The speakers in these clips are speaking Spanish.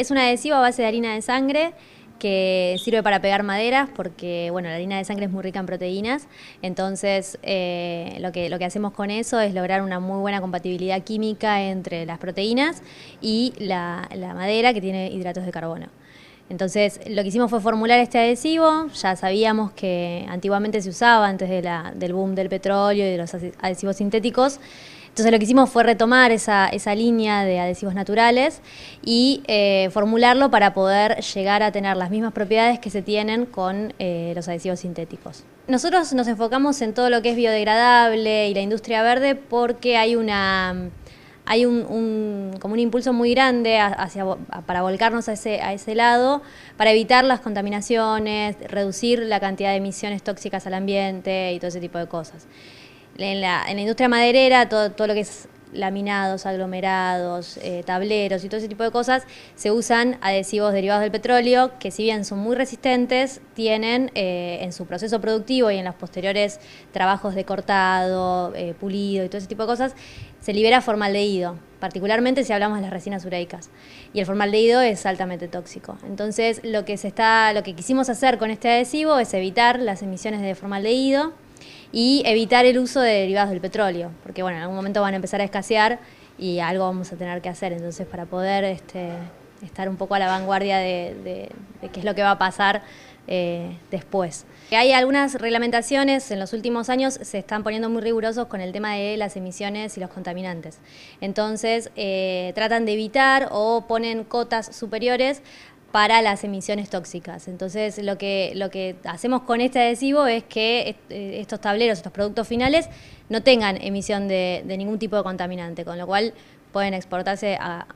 Es un adhesivo a base de harina de sangre que sirve para pegar maderas porque bueno, la harina de sangre es muy rica en proteínas, entonces eh, lo, que, lo que hacemos con eso es lograr una muy buena compatibilidad química entre las proteínas y la, madera que tiene hidratos de carbono. Entonces lo que hicimos fue formular este adhesivo, ya sabíamos que antiguamente se usaba antes del boom del petróleo y de los adhesivos sintéticos, entonces lo que hicimos fue retomar esa, esa línea de adhesivos naturales y eh, formularlo para poder llegar a tener las mismas propiedades que se tienen con eh, los adhesivos sintéticos. Nosotros nos enfocamos en todo lo que es biodegradable y la industria verde porque hay una hay un, un, como un impulso muy grande hacia, para volcarnos a ese, a ese lado, para evitar las contaminaciones, reducir la cantidad de emisiones tóxicas al ambiente y todo ese tipo de cosas en la, industria maderera, todo, lo que es laminados, aglomerados, eh, tableros y todo ese tipo de cosas, se usan adhesivos derivados del petróleo que si bien son muy resistentes, tienen eh, en su proceso productivo y en los posteriores trabajos de cortado, eh, pulido y todo ese tipo de cosas, se libera formaldehído, particularmente si hablamos de las resinas ureicas. Y el formaldehído es altamente tóxico. Entonces, lo que, se está, lo que quisimos hacer con este adhesivo es evitar las emisiones de formaldehído y evitar el uso de derivados del petróleo, porque bueno, en algún momento van a empezar a escasear y algo vamos a tener que hacer. Entonces, para poder este, estar un poco a la vanguardia de, qué es lo que va a pasar eh, después. Hay algunas reglamentaciones, en los últimos años se están poniendo muy rigurosos con el tema de las emisiones y los contaminantes. Entonces, eh, tratan de evitar o ponen cotas superiores para las emisiones tóxicas. Entonces, lo que, lo que hacemos con este adhesivo es que eh, estos tableros, estos productos finales, no tengan emisión de, ningún tipo de contaminante, con lo cual pueden exportarse a,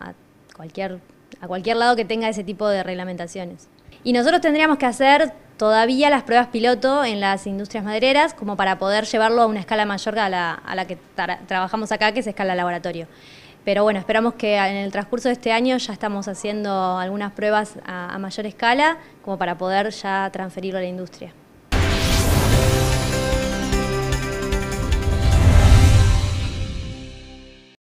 cualquier, a cualquier lado que tenga ese tipo de reglamentaciones. Y nosotros tendríamos que hacer todavía las pruebas piloto en las industrias madereras como para poder llevarlo a una escala mayor a la, a la que trabajamos acá, que es escala laboratorio. Pero bueno, esperamos que en el transcurso de este año ya estamos haciendo algunas pruebas a, mayor escala como para poder ya transferirlo a la industria.